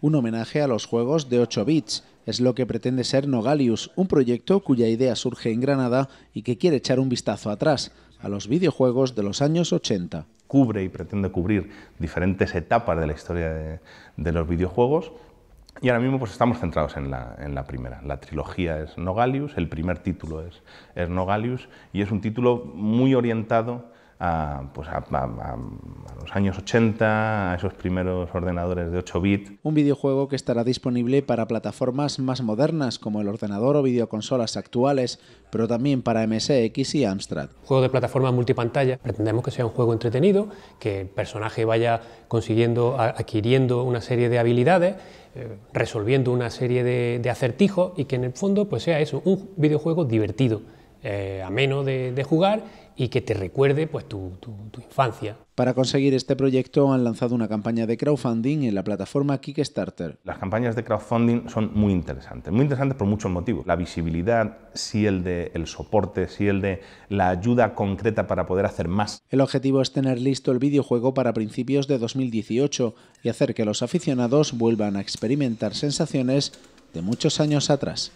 un homenaje a los juegos de 8 bits. Es lo que pretende ser Nogalius, un proyecto cuya idea surge en Granada y que quiere echar un vistazo atrás a los videojuegos de los años 80. Cubre y pretende cubrir diferentes etapas de la historia de, los videojuegos y ahora mismo pues estamos centrados en la, primera. La trilogía es Nogalius, el primer título es, es Nogalius y es un título muy orientado a, pues a, los años 80, a esos primeros ordenadores de 8 bits. Un videojuego que estará disponible para plataformas más modernas como el ordenador o videoconsolas actuales, pero también para MSX y Amstrad. Juego de plataforma multipantalla. Pretendemos que sea un juego entretenido, que el personaje vaya consiguiendo, adquiriendo una serie de habilidades, eh, resolviendo una serie de, de acertijos y que en el fondo pues sea eso, un videojuego divertido eh, ameno de, jugar y que te recuerde pues, tu, infancia. Para conseguir este proyecto han lanzado una campaña de crowdfunding en la plataforma Kickstarter. Las campañas de crowdfunding son muy interesantes, muy interesantes por muchos motivos. La visibilidad, sí el de el soporte, sí el de la ayuda concreta para poder hacer más. El objetivo es tener listo el videojuego para principios de 2018 y hacer que los aficionados vuelvan a experimentar sensaciones de muchos años atrás.